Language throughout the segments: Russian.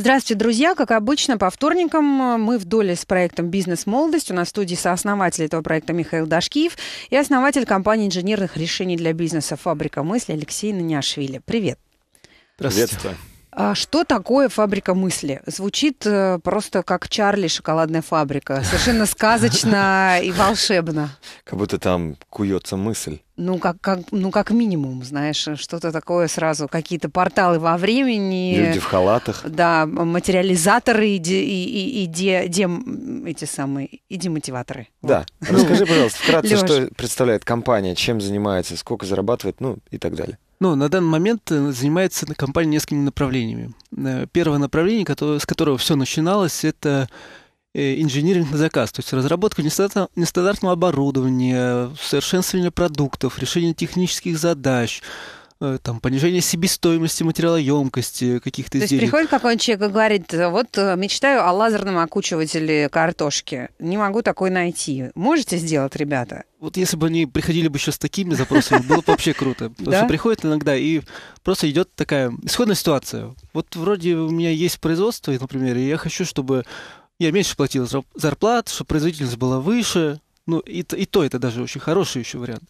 Здравствуйте, друзья. Как обычно, по вторникам э, мы в доле с проектом «Бизнес-молодость». У нас в студии сооснователь этого проекта Михаил Дашкиев и основатель компании инженерных решений для бизнеса «Фабрика мысли» Алексей Наняшвили. Привет. Здравствуйте. Приветствую. А что такое фабрика мысли? Звучит э, просто как Чарли шоколадная фабрика. Совершенно сказочно и волшебно. Как будто там куется мысль. Ну, как, как, ну, как минимум, знаешь, что-то такое сразу, какие-то порталы во времени. Люди в халатах. Да, материализаторы и, де, и, и, и де, де, эти самые, и демотиваторы. Да. Вот. Расскажи, пожалуйста, вкратце, Лёш. что представляет компания, чем занимается, сколько зарабатывает, ну и так далее. Ну, на данный момент э, занимается компания несколькими направлениями. Э, первое направление, которое, с которого все начиналось, это э, инжиниринг на заказ, то есть разработка нестандартного оборудования, совершенствование продуктов, решение технических задач, Э, там, понижение себестоимости материала, емкости, каких-то изделий. То есть приходит какой-нибудь человек и говорит, вот э, мечтаю о лазерном окучивателе картошки, не могу такой найти. Можете сделать, ребята? Вот если бы они приходили бы еще с такими запросами, было бы вообще круто. Потому что приходит иногда и просто идет такая исходная ситуация. Вот вроде у меня есть производство, например, и я хочу, чтобы я меньше платил зарплат, чтобы производительность была выше, ну, и, и то это даже очень хороший еще вариант.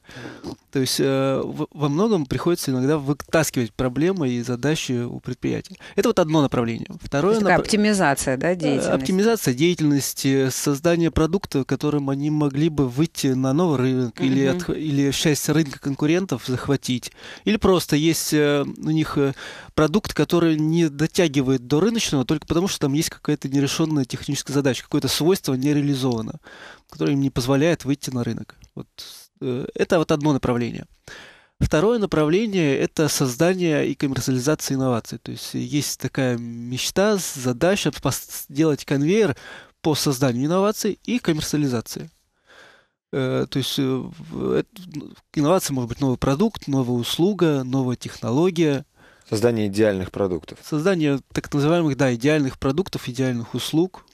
То есть э, во многом приходится иногда вытаскивать проблемы и задачи у предприятия. Это вот одно направление. Второе это такая нап... оптимизация, да, э, деятельности. Оптимизация деятельности, создание продукта, которым они могли бы выйти на новый рынок угу. или, от, или часть рынка конкурентов захватить. Или просто есть э, у них э, продукт, который не дотягивает до рыночного только потому, что там есть какая-то нерешенная техническая задача, какое-то свойство не реализовано который им не позволяет выйти на рынок. Вот, э, это вот одно направление. Второе направление – это создание и коммерциализация инноваций. То есть есть такая мечта, задача сделать конвейер по созданию инноваций и коммерциализации. Э, то есть э, инновация может быть новый продукт, новая услуга, новая технология. Создание идеальных продуктов. Создание так называемых, да, идеальных продуктов, идеальных услуг,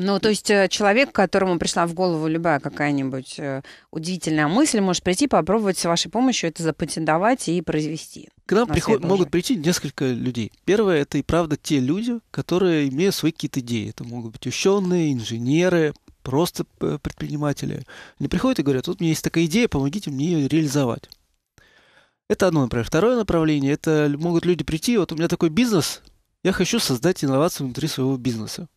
ну, то есть э, человек, которому пришла в голову любая какая-нибудь э, удивительная мысль, может прийти, попробовать с вашей помощью это запатентовать и произвести. К нам приход... могут прийти несколько людей. Первое – это и правда те люди, которые имеют свои какие-то идеи. Это могут быть ученые, инженеры, просто э, предприниматели. Они приходят и говорят, вот у меня есть такая идея, помогите мне ее реализовать. Это одно направление. Второе направление – это могут люди прийти, вот у меня такой бизнес, я хочу создать инновацию внутри своего бизнеса.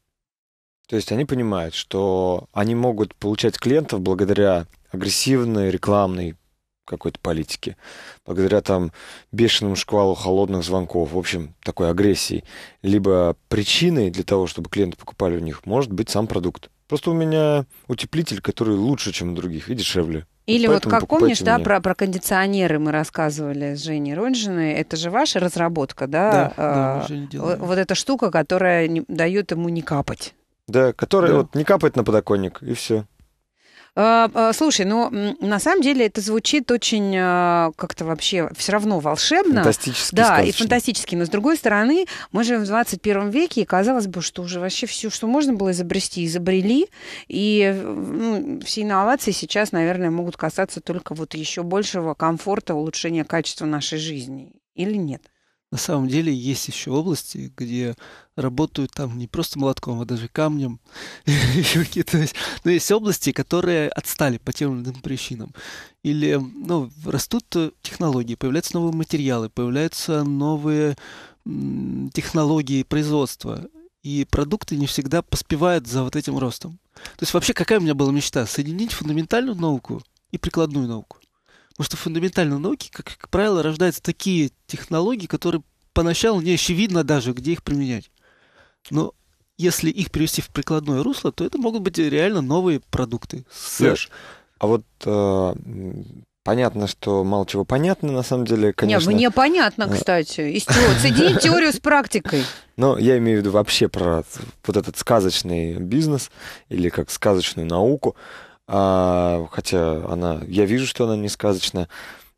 То есть они понимают, что они могут получать клиентов благодаря агрессивной рекламной какой-то политики, благодаря там бешеному шквалу холодных звонков, в общем, такой агрессии. Либо причиной для того, чтобы клиенты покупали у них, может быть сам продукт. Просто у меня утеплитель, который лучше, чем у других, и дешевле. Или вот, вот как помнишь, да, про, про кондиционеры мы рассказывали с Женей Ронжиной. Это же ваша разработка, да? Да, а, да мы же э, делаем. Вот эта штука, которая не, дает ему не капать. Да, которая да. вот не капает на подоконник, и все. А, а, слушай, ну на самом деле это звучит очень а, как-то вообще все равно волшебно. Фантастически. Да, сказочно. и фантастически. Но с другой стороны, мы живем в 21 веке, и казалось бы, что уже вообще все, что можно было изобрести, изобрели. И ну, все инновации сейчас, наверное, могут касаться только вот еще большего комфорта, улучшения качества нашей жизни. Или нет? На самом деле есть еще области, где работают там не просто молотком, а даже камнем. но есть области, которые отстали по тем или иным причинам. Или ну, растут технологии, появляются новые материалы, появляются новые технологии производства. И продукты не всегда поспевают за вот этим ростом. То есть вообще какая у меня была мечта? Соединить фундаментальную науку и прикладную науку. Потому что в науки, как, как правило, рождаются такие технологии, которые поначалу не очевидно даже, где их применять. Но если их перевести в прикладное русло, то это могут быть реально новые продукты. Слышь, а вот э, понятно, что мало чего понятно, на самом деле, конечно. Нет, мне понятно, э, кстати. Из теории. Соединить теорию с практикой. Но ну, я имею в виду вообще про вот этот сказочный бизнес или как сказочную науку а, хотя она, я вижу, что она не сказочная,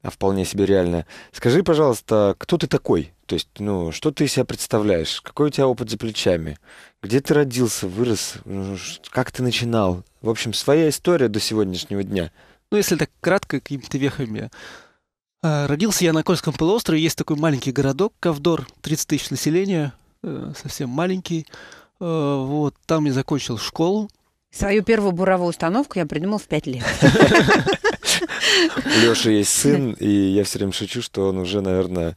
а вполне себе реальная. Скажи, пожалуйста, кто ты такой? То есть, ну, что ты себя представляешь? Какой у тебя опыт за плечами? Где ты родился, вырос? Ну, как ты начинал? В общем, своя история до сегодняшнего дня. Ну, если так кратко, какими-то вехами. А, родился я на Кольском полуострове. Есть такой маленький городок, Ковдор, 30 тысяч населения, э, совсем маленький. Э, вот, там я закончил школу, Свою первую буровую установку я придумал в пять лет. У есть сын, и я все время шучу, что он уже, наверное,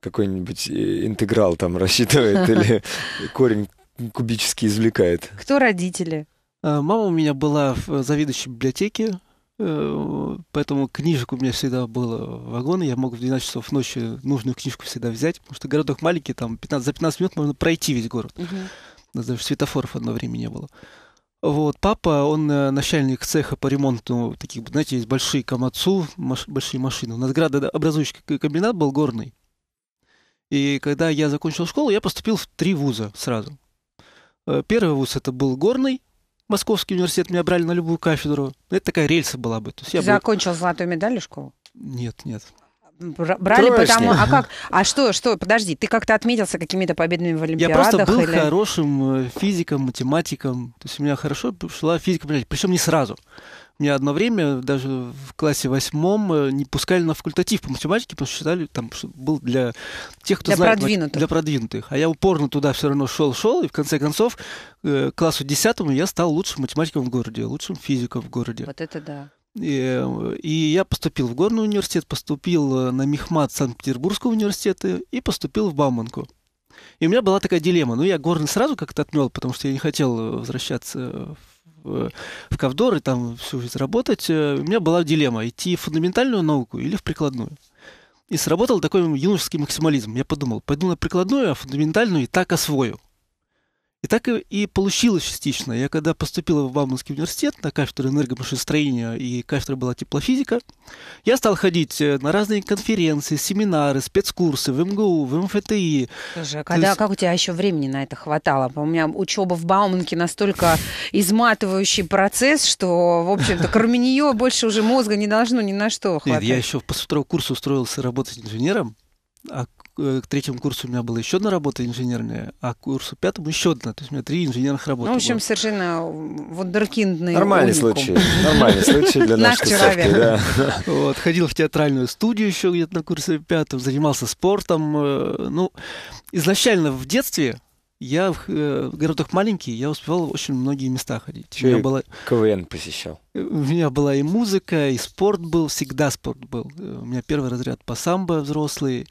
какой-нибудь э, интеграл там рассчитывает или корень кубический извлекает. Кто родители? А, мама у меня была в э, заведующей библиотеке, э, поэтому книжек у меня всегда было вагон, я мог в 12 часов ночи нужную книжку всегда взять, потому что городок маленький, там 15, за 15 минут можно пройти весь город. Угу. Даже светофоров одно время не было. Вот, папа, он э, начальник цеха по ремонту, ну, таких, знаете, есть большие камацу, маш, большие машины. У нас градообразующий комбинат был горный. И когда я закончил школу, я поступил в три вуза сразу. Э, первый вуз это был горный, Московский университет, меня брали на любую кафедру. Это такая рельса была бы. То есть я Закончил был... золотую медалью школу? Нет, нет брали, Троечник. потому... А как? А что, что? Подожди, ты как-то отметился какими-то победами в Олимпиадах? Я просто был или... хорошим э, физиком, математиком. То есть у меня хорошо шла физика, причем не сразу. Мне одно время, даже в классе восьмом, э, не пускали на факультатив по математике, потому что считали, там, что был для тех, кто для знает... Продвинутых. Для продвинутых. А я упорно туда все равно шел-шел, и в конце концов э, к классу десятому я стал лучшим математиком в городе, лучшим физиком в городе. Вот это да. И, и я поступил в Горный университет, поступил э, на Мехмат Санкт-Петербургского университета и поступил в Бауманку. И у меня была такая дилемма. Ну, я Горный сразу как-то отмел, потому что я не хотел э, возвращаться в, э, в Ковдор и там всю жизнь работать. У меня была дилемма, идти в фундаментальную науку или в прикладную. И сработал такой юношеский максимализм. Я подумал, пойду на прикладную, а фундаментальную и так освою. И так и, получилось частично. Я когда поступил в Бауманский университет на кафедру энергомашиностроения и кафедра была теплофизика, я стал ходить э, на разные конференции, семинары, спецкурсы в МГУ, в МФТИ. Слушай, а когда, есть... как у тебя еще времени на это хватало? У меня учеба в Бауманке настолько изматывающий процесс, что, в общем-то, кроме нее больше уже мозга не должно ни на что хватать. Нет, я еще после второго курса устроился работать инженером, а Э, к третьему курсу у меня была еще одна работа инженерная, а к курсу пятому еще одна. То есть у меня три инженерных работы. Ну, в общем, было. совершенно э, вундеркиндный Нормальный уникум. случай. Нормальный случай для нашей тусовки, да. Вот, ходил в театральную студию еще где-то на курсе пятом, занимался спортом. Э, ну, изначально в детстве я в, э, в городах маленький, я успевал в очень многие места ходить. Ты у меня была... КВН посещал? У меня была и музыка, и спорт был, всегда спорт был. У меня первый разряд по самбо взрослый,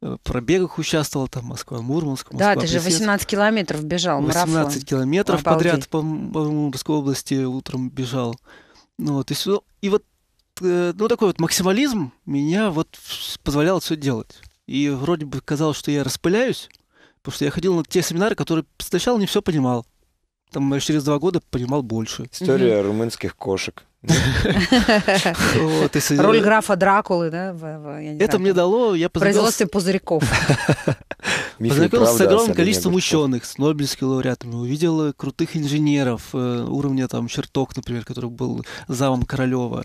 Э, пробегах участвовал, там Москва-Мурманск. Москва, да, ты же 18 километров бежал, 18 марафон. километров Обалдеть. подряд по, по Мурманской области утром бежал. Ну, вот, и, и вот э, ну, такой вот максимализм меня вот позволял все делать. И вроде бы казалось, что я распыляюсь, потому что я ходил на те семинары, которые сначала не все понимал. Там через два года понимал больше. История угу. румынских кошек. Роль графа Дракулы, да? Это мне дало... я Производстве пузырьков. Познакомился с огромным количеством ученых, с Нобелевскими лауреатами, увидел э, крутых инженеров э, уровня там Черток, например, который был замом Королева.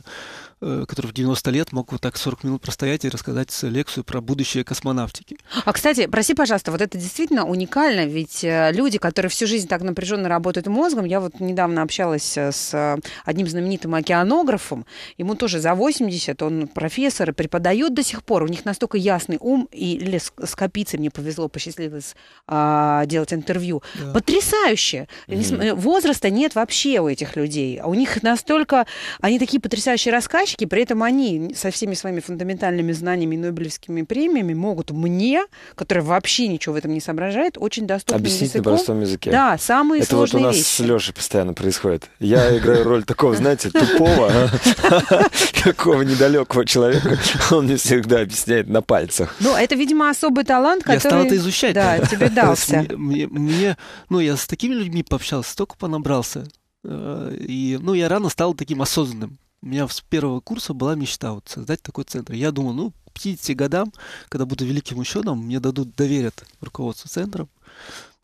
Э, который в 90 лет мог вот так 40 минут простоять и рассказать лекцию про будущее космонавтики. А, кстати, прости, пожалуйста, вот это действительно уникально, ведь э, люди, которые всю жизнь так напряженно работают мозгом, я вот недавно общалась э, с одним знаменитым океанографом, ему тоже за 80, он профессор и преподает до сих пор, у них настолько ясный ум, и лес с копицей мне повезло, посчастливилось а, делать интервью. Да. Потрясающе! Mm-hmm. Возраста нет вообще у этих людей, а у них настолько, они такие потрясающие рассказчики, разработчики, при этом они со всеми своими фундаментальными знаниями и Нобелевскими премиями могут мне, который вообще ничего в этом не соображает, очень доступно Объяснить языком, на простом языке. Да, самые Это сложные вот у нас вещи. с Лешей постоянно происходит. Я играю роль такого, знаете, тупого, такого недалекого человека. Он мне всегда объясняет на пальцах. Ну, это, видимо, особый талант, который... Я стал это изучать. Да, тебе дался. Мне, ну, я с такими людьми пообщался, столько понабрался. Э, и, ну, я рано стал таким осознанным у меня с первого курса была мечта вот создать такой центр. Я думал, ну, к 50 годам, когда буду великим ученым, мне дадут, доверят руководству центром,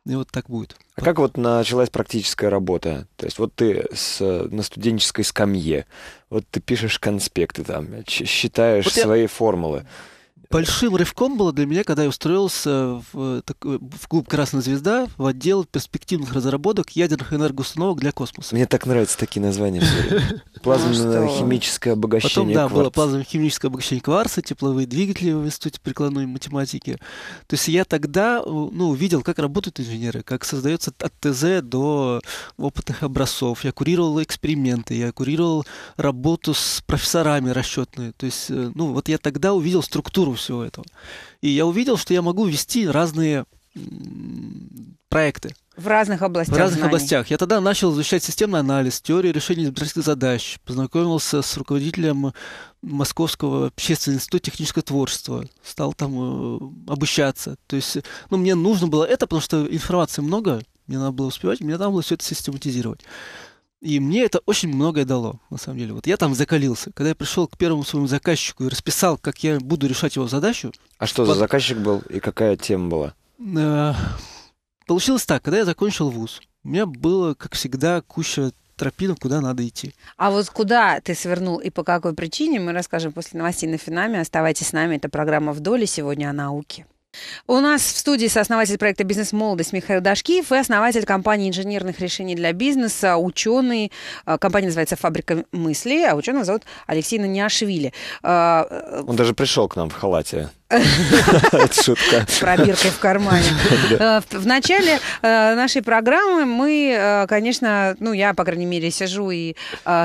и вот так будет. А как вот началась практическая работа? То есть вот ты с, на студенческой скамье, вот ты пишешь конспекты там, считаешь вот я... свои формулы. Большим рывком было для меня, когда я устроился в, э, э, в клуб «Красная звезда» в отдел перспективных разработок ядерных энергоустановок для космоса. Мне так нравятся такие названия. Плазменно-химическое обогащение кварца, Потом, да, было плазменно-химическое обогащение кварца, тепловые двигатели в Институте прикладной математики. То есть я тогда э, ну, увидел, как работают инженеры, как создается от ТЗ до опытных образцов. Я курировал эксперименты, я курировал работу с профессорами расчетные. То есть, ну, вот я тогда увидел структуру всего этого. И я увидел, что я могу вести разные проекты. В разных областях. В разных знаний. областях. Я тогда начал изучать системный анализ, теорию решения изобретательских задач, познакомился с руководителем Московского общественного института технического творчества, стал там э, обучаться. То есть, ну, мне нужно было это, потому что информации много, мне надо было успевать, мне надо было все это систематизировать. И мне это очень многое дало, на самом деле. Вот я там закалился. Когда я пришел к первому своему заказчику и расписал, как я буду решать его задачу. А что под... за заказчик был и какая тема была? Э, получилось так, когда я закончил вуз, у меня было, как всегда, куча тропинок, куда надо идти. А вот куда ты свернул и по какой причине, мы расскажем после новостей на Финаме. Оставайтесь с нами, это программа «Вдоль» и сегодня о науке. У нас в студии сооснователь проекта «Бизнес-молодость» Михаил Дашкиев и основатель компании инженерных решений для бизнеса, ученый. А, компания называется «Фабрика мысли», а ученого зовут Алексей Наниашвили. А, э, Он даже пришел к нам в халате. Это шутка. пробиркой в кармане. А, в начале нашей программы мы, конечно, ну, я, по крайней мере, сижу и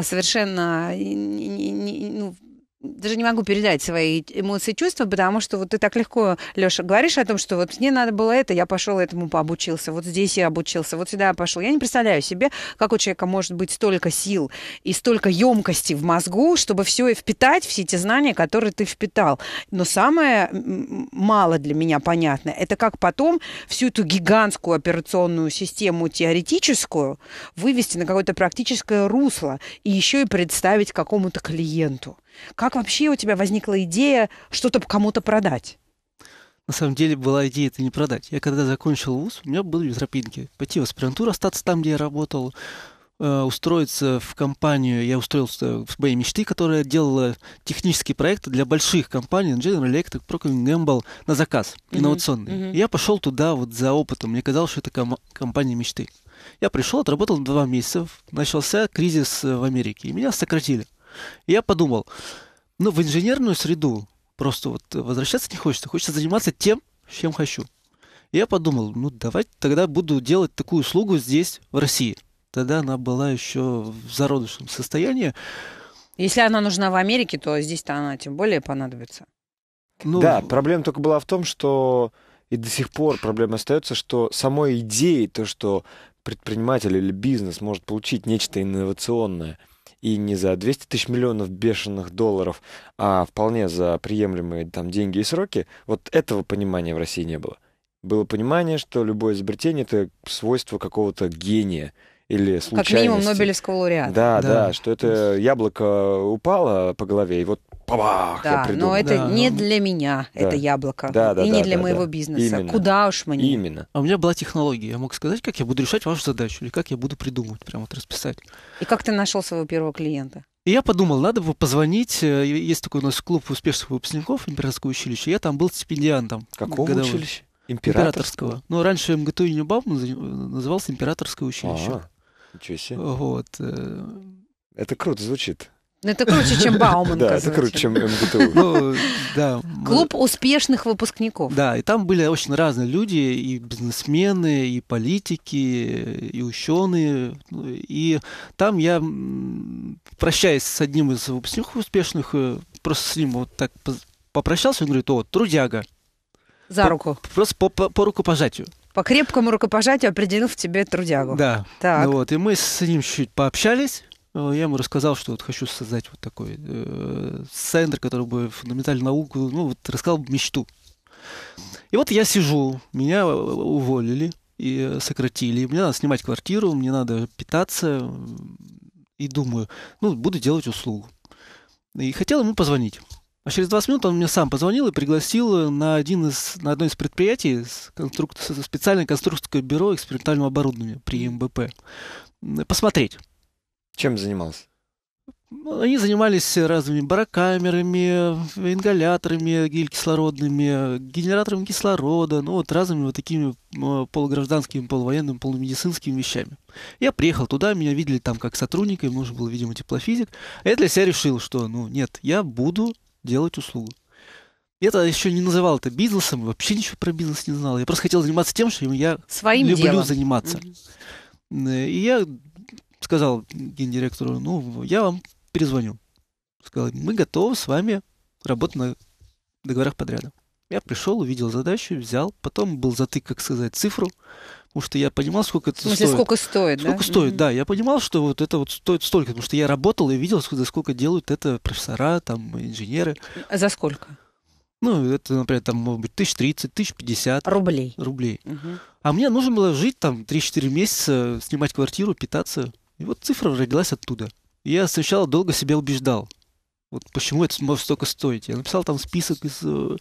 совершенно ну, даже не могу передать свои эмоции и чувства, потому что вот ты так легко, Леша, говоришь о том, что вот мне надо было это, я пошел этому пообучился, вот здесь я обучился, вот сюда я пошел. Я не представляю себе, как у человека может быть столько сил и столько емкости в мозгу, чтобы все и впитать, все эти знания, которые ты впитал. Но самое мало для меня понятно, это как потом всю эту гигантскую операционную систему теоретическую вывести на какое-то практическое русло и еще и представить какому-то клиенту. Как вообще у тебя возникла идея что-то кому-то продать? На самом деле была идея это не продать. Я когда закончил вуз, у меня были тропинки. Пойти в аспирантуру, остаться там, где я работал, э, устроиться в компанию, я устроился в моей мечты, которая делала технические проекты для больших компаний, General Electric, Procter Gamble, на заказ, mm-hmm. инновационные. Mm-hmm. я пошел туда вот за опытом, мне казалось, что это ком- компания мечты. Я пришел, отработал два месяца, начался кризис э, в Америке, и меня сократили. И я подумал, ну, в инженерную среду просто вот возвращаться не хочется, хочется заниматься тем, чем хочу. И я подумал, ну, давайте тогда буду делать такую услугу здесь, в России. Тогда она была еще в зародышем состоянии. Если она нужна в Америке, то здесь-то она тем более понадобится. Ну, да, проблема только была в том, что и до сих пор проблема остается, что самой идеей, то, что предприниматель или бизнес может получить нечто инновационное – и не за 200 тысяч миллионов бешеных долларов, а вполне за приемлемые там деньги и сроки, вот этого понимания в России не было. Было понимание, что любое изобретение — это свойство какого-то гения — или случайности. Как минимум Нобелевского лауреата. Да, да, да что это яблоко упало по голове, и вот Пабах, да, но это да. не ну, для меня, да. это яблоко, да, да, и да, не да, для да, моего да. бизнеса. Именно. Куда уж мне? Именно. А у меня была технология, я мог сказать, как я буду решать вашу задачу или как я буду придумывать, прямо вот расписать. И как ты нашел своего первого клиента? И я подумал, надо бы позвонить. Э, есть такой у нас клуб успешных выпускников Императорского училища. Я там был стипендиантом. Какого годовым. училища? Императорского. Императорского. Ну, раньше МГТУ Нью э, назывался Императорское училище. А-а-а. Ничего себе. Вот. Э, это круто звучит. Ну, это круче, чем Бауманка. Да, это круче, чем МГТУ. Ну, да. Клуб успешных выпускников. Да, и там были очень разные люди, и бизнесмены, и политики, и ученые. Ну, и там я, прощаясь с одним из выпускников успешных, э, просто с ним вот так попрощался, он говорит, о, трудяга. За руку. Просто по, по, по рукопожатию. По крепкому рукопожатию определил в тебе трудягу. Да. Так. Ну, вот, и мы с ним чуть пообщались. Э, я ему рассказал, что вот хочу создать вот такой э, центр, который бы фундаментальную науку, ну, вот рассказал мечту. И вот я сижу, меня э, уволили и э, сократили. Мне надо снимать квартиру, мне надо питаться. И думаю, ну, буду делать услугу. И хотел ему позвонить. А через 20 минут он мне сам позвонил и пригласил на, один из, на одно из предприятий, конструк... специальное конструкторское бюро экспериментального оборудования при МБП, посмотреть. Чем занимался? Ну, они занимались разными барокамерами, ингаляторами гель-кислородными, генераторами кислорода, ну вот разными вот такими ну, полугражданскими, полувоенными, полумедицинскими вещами. Я приехал туда, меня видели там как сотрудника, им нужен был, видимо, теплофизик. А я для себя решил, что, ну, нет, я буду делать услугу. Я тогда еще не называл это бизнесом, вообще ничего про бизнес не знал. Я просто хотел заниматься тем, что я Своим люблю делом. заниматься. Угу. И я сказал гендиректору, ну, я вам перезвоню. Сказал, мы готовы с вами работать на договорах подряда. Я пришел, увидел задачу, взял, потом был затык, как сказать, цифру, потому что я понимал, сколько это смысле, стоит. сколько стоит, Сколько да? стоит, mm-hmm. да. Я понимал, что вот это вот стоит столько, потому что я работал и видел, за сколько делают это профессора, там, инженеры. А за сколько? Ну, это, например, там, может быть, тысяч тридцать, тысяч пятьдесят. Рублей. Рублей. Угу. А мне нужно было жить там 3-4 месяца, снимать квартиру, питаться. И вот цифра родилась оттуда. я сначала долго себя убеждал, вот почему это может столько стоить? Я написал там список из э,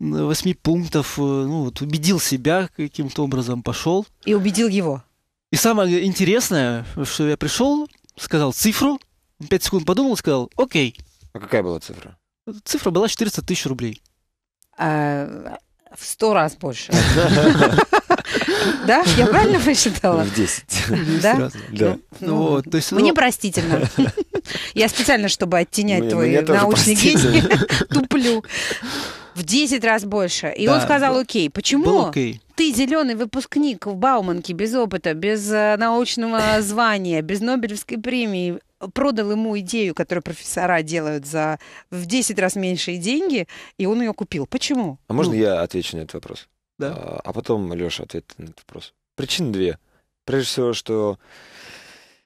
восьми пунктов, э, ну вот убедил себя каким-то образом, пошел. И убедил его. И самое интересное, что я пришел, сказал цифру, пять секунд подумал, сказал, окей. А какая была цифра? Цифра была 400 тысяч рублей. А, в сто раз больше. Да? Я правильно посчитала? В 10. Да? Да. Ну, ну мне ну, простительно. Я специально, чтобы оттенять твой научный гений, туплю. В 10 раз больше. И он сказал, окей, почему? ты зеленый выпускник в Бауманке без опыта, без э, научного звания, без Нобелевской премии, продал ему идею, которую профессора делают за в 10 раз меньшие деньги, и он ее купил. Почему? А можно ну, я отвечу на этот вопрос? Да. А, а потом Леша ответит на этот вопрос. Причин две. Прежде всего, что,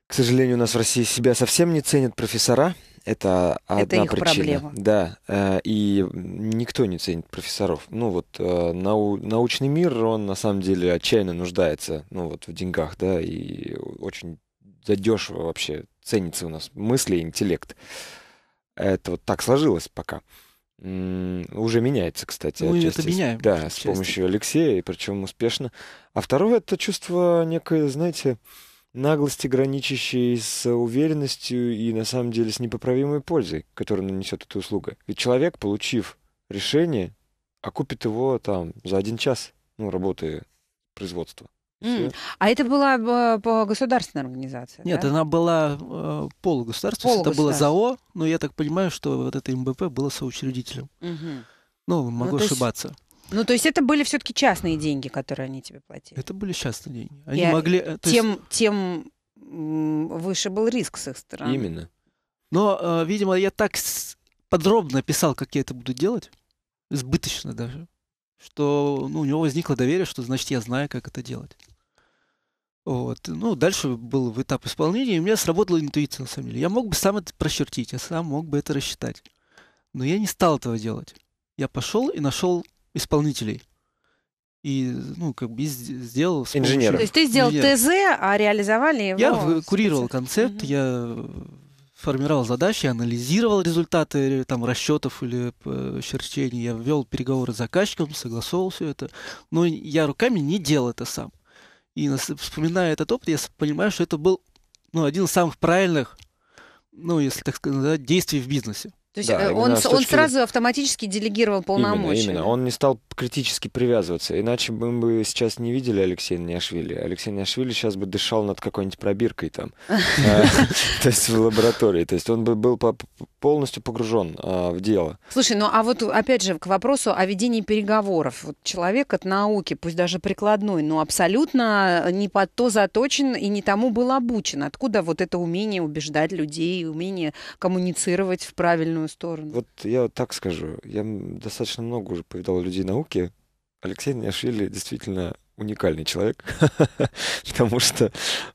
к сожалению, у нас в России себя совсем не ценят профессора. Это одна это их причина. Проблема. Да, э, и никто не ценит профессоров. Ну вот э, нау научный мир, он на самом деле отчаянно нуждается, ну вот в деньгах, да, и очень задешево вообще ценится у нас мысли и интеллект. Это вот так сложилось пока. Уже меняется, кстати. Мы ну, отчасти. это меняем. Да, отчасти. с помощью Алексея, и причем успешно. А второе — это чувство некое, знаете, наглости, граничащей с уверенностью и, на самом деле, с непоправимой пользой, которую нанесет эта услуга. Ведь человек, получив решение, окупит его там за один час, ну, работы производства. Mm. А это была э, по государственная организация? Нет, да? она была э, полугосударственная. Это было ЗАО, но я так понимаю, что вот это МБП было соучредителем. Mm-hmm. Ну, могу ну, ошибаться. Есть... Ну, то есть это были все-таки частные деньги, которые они тебе платили? Это были частные деньги. Они И э, могли... Э, тем, есть... тем выше был риск с их стороны. Именно. Но, видимо, я так подробно писал, как я это буду делать, сбыточно даже, что ну, у него возникло доверие, что значит я знаю, как это делать. Вот. Ну, дальше был в этап исполнения, и у меня сработала интуиция, на самом деле. Я мог бы сам это прочертить, я сам мог бы это рассчитать. Но я не стал этого делать. Я пошел и нашел исполнителей. И, ну, как бы сделал... Инженер. То есть ты сделал инженера. ТЗ, а реализовали его... Я курировал концепт, угу. я формировал задачи, анализировал результаты там, расчетов или э, черчений, я ввел переговоры с заказчиком, согласовал все это. Но я руками не делал это сам. И вспоминая этот опыт, я понимаю, что это был ну, один из самых правильных, ну, если так сказать, действий в бизнесе. То есть да, э, он, точки... он сразу автоматически делегировал полномочия. Именно, именно. Он не стал критически привязываться. Иначе бы мы бы сейчас не видели Алексея Няшвили. Алексей Няшвили сейчас бы дышал над какой-нибудь пробиркой там. Э, то есть в лаборатории. То есть он бы был полностью погружен э, в дело. Слушай, ну а вот опять же к вопросу о ведении переговоров. Вот человек от науки, пусть даже прикладной, но абсолютно не под то заточен и не тому был обучен. Откуда вот это умение убеждать людей, умение коммуницировать в правильную сторону? Вот я так скажу. Я достаточно много уже повидал людей науки. Алексей Няшвили действительно уникальный человек, потому что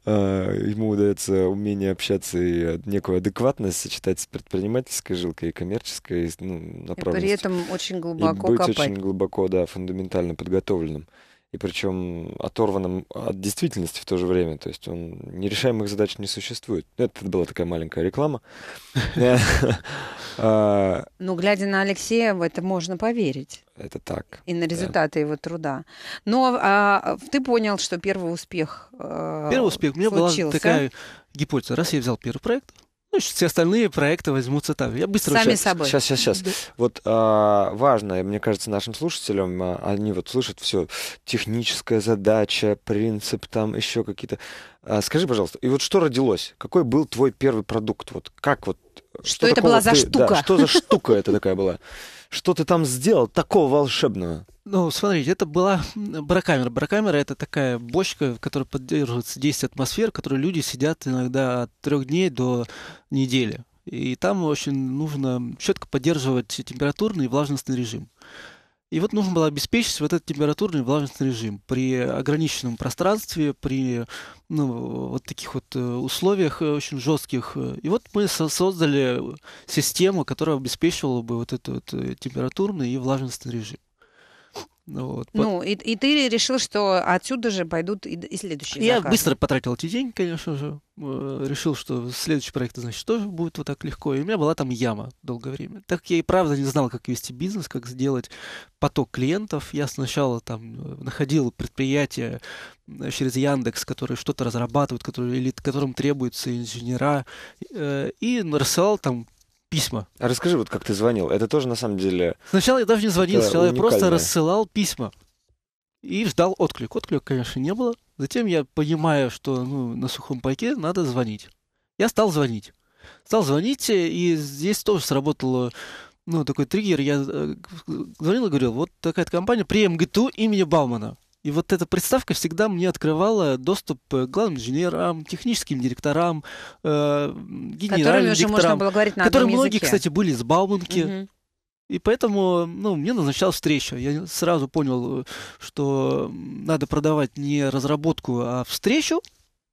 э, ему удается умение общаться и некую адекватность сочетать с предпринимательской жилкой и коммерческой ну, направленностью. И при этом очень глубоко и быть копать. очень глубоко, да, фундаментально подготовленным и причем оторванным от действительности в то же время. То есть он нерешаемых задач не существует. Ну, это была такая маленькая реклама. А, ну, глядя на Алексея, в это можно поверить. Это так. И на результаты его труда. Но а, ты понял, что первый успех э, Первый успех. У меня была такая гипотеза. Раз я взял первый проект, ну, все остальные проекты возьмутся там. Я быстро Сами сейчас, собой. Сейчас, сейчас, сейчас. Да. Вот а, важно, мне кажется, нашим слушателям, а, они вот слышат все, техническая задача, принцип, там еще какие-то. А, скажи, пожалуйста, и вот что родилось? Какой был твой первый продукт? Вот как вот... Что, что это была ты... за штука? Да, что за штука это такая была? Что ты там сделал такого волшебного? Ну, смотрите, это была барокамера. Барокамера — это такая бочка, в которой поддерживается 10 атмосфер, в которой люди сидят иногда от трех дней до недели. И там очень нужно четко поддерживать температурный и влажностный режим. И вот нужно было обеспечить вот этот температурный и влажностный режим при ограниченном пространстве, при ну, вот таких вот э, условиях э, очень жестких. И вот мы создали систему, которая обеспечивала бы вот этот вот э, температурный и влажностный режим. Ну вот. Ну, и, и ты решил, что отсюда же пойдут и, и следующие Я заказы. быстро потратил эти деньги, конечно же. Э, решил, что следующий проект, значит, тоже будет вот так легко. И у меня была там яма долгое время. Так как я и правда не знал, как вести бизнес, как сделать поток клиентов. Я сначала там э, находил предприятия э, через Яндекс, которые что-то разрабатывают, которые, или которым требуются инженера, и рассылал там письма. А расскажи, вот как ты звонил. Это тоже на самом деле... Сначала я даже не звонил, Это сначала я просто рассылал письма. И ждал отклик. Отклик, конечно, не было. Затем я понимаю, что ну, на сухом пайке надо звонить. Я стал звонить. Стал звонить, э, и здесь тоже сработал ну, такой триггер. Я э, звонил и говорил, вот такая компания при МГТУ имени Баумана. И вот эта представка всегда мне открывала доступ э, к главным инженерам, техническим директорам, э, генеральным директорам. можно было говорить на Которые многие, языке. кстати, были из Бауманки. Угу. И поэтому ну, мне назначалась встреча. Я сразу понял, э, что надо продавать не разработку, а встречу.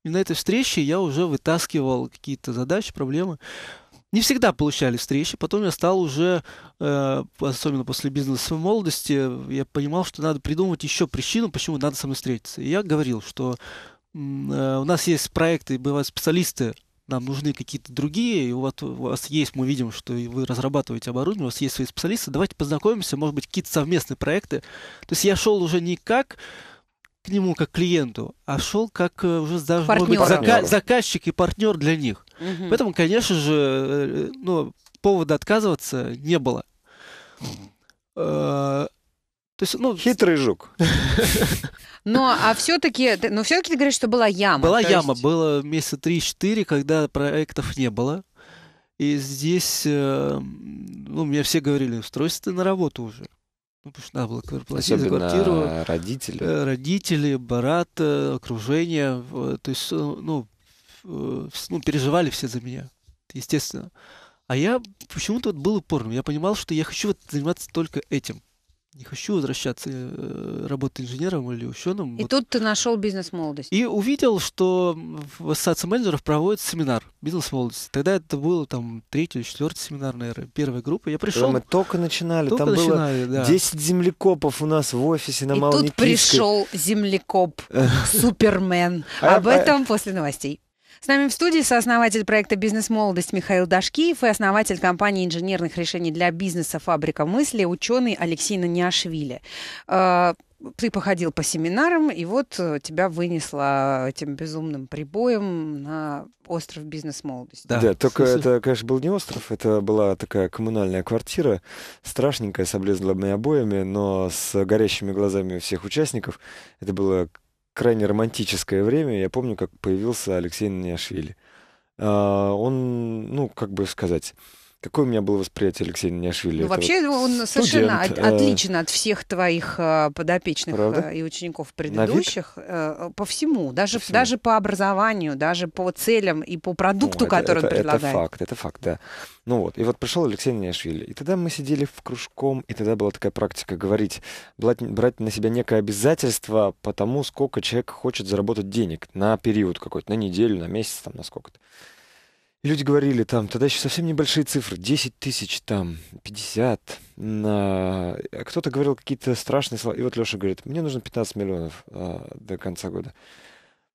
И на этой встрече я уже вытаскивал какие-то задачи, проблемы не всегда получали встречи. Потом я стал уже, э, особенно после бизнеса в молодости, я понимал, что надо придумать еще причину, почему надо со мной встретиться. И я говорил, что э, у нас есть проекты, бывают специалисты, нам нужны какие-то другие, и вот у вас есть, мы видим, что вы разрабатываете оборудование, у вас есть свои специалисты, давайте познакомимся, может быть, какие-то совместные проекты. То есть я шел уже не как к нему как клиенту, а шел как э, уже даже партнер. может быть, зака- заказчик и партнер для них. Угу. Поэтому, конечно же, э, ну, повода отказываться не было. Э, то есть, ну, Хитрый жук. Но а все-таки, но ну, все-таки ты говоришь, что была яма. Была яма, есть... было месяца 3-4, когда проектов не было. И здесь, ну, мне все говорили, ты на работу уже. Ну, потому что надо было платить Особенно за квартиру. родители. Э, родители, брат, э, окружение. То есть, э, ну, ну, переживали все за меня, естественно. А я почему-то вот был упорным. Я понимал, что я хочу вот заниматься только этим не хочу возвращаться э, работать инженером или ученым. И вот. тут ты нашел бизнес молодость. И увидел, что в ассоциации менеджеров проводят семинар бизнес молодости. Тогда это был там третий или четвертый семинар, наверное, первой группы. Я пришел. Мы только начинали. Только там начинали, было да. 10 землекопов у нас в офисе на Малой И тут пришел землекоп, э. супермен. А, Об а, этом после новостей. С нами в студии сооснователь проекта «Бизнес-молодость» Михаил Дашкиев и основатель компании инженерных решений для бизнеса «Фабрика мысли» ученый Алексей Наниашвили э, ты походил по семинарам, и вот э, тебя вынесло этим безумным прибоем на остров бизнес-молодости. Да. да, только это, конечно, был не остров, это была такая коммунальная квартира, страшненькая, с облезлыми обоями, но с горящими глазами всех участников. Это было крайне романтическое время. Я помню, как появился Алексей Наниашвили. А, он, ну, как бы сказать, Какое у меня было восприятие Алексея Няшвили? Ну, вообще он совершенно от, э, отличен от всех твоих э, подопечных Правда? Э, и учеников предыдущих по всему, даже, по всему. даже по образованию, даже по целям и по продукту, ну, это, который это, он предлагает. Это факт, это факт, да. Ну вот, и вот пришел Алексей Няшвили, и тогда мы сидели в кружком, и тогда была такая практика говорить, брать на себя некое обязательство по тому, сколько человек хочет заработать денег на период какой-то, на неделю, на месяц, там, на сколько-то люди говорили, там, тогда еще совсем небольшие цифры, 10 тысяч, там, 50. А кто-то говорил какие-то страшные слова. И вот Леша говорит, мне нужно 15 миллионов а, до конца года.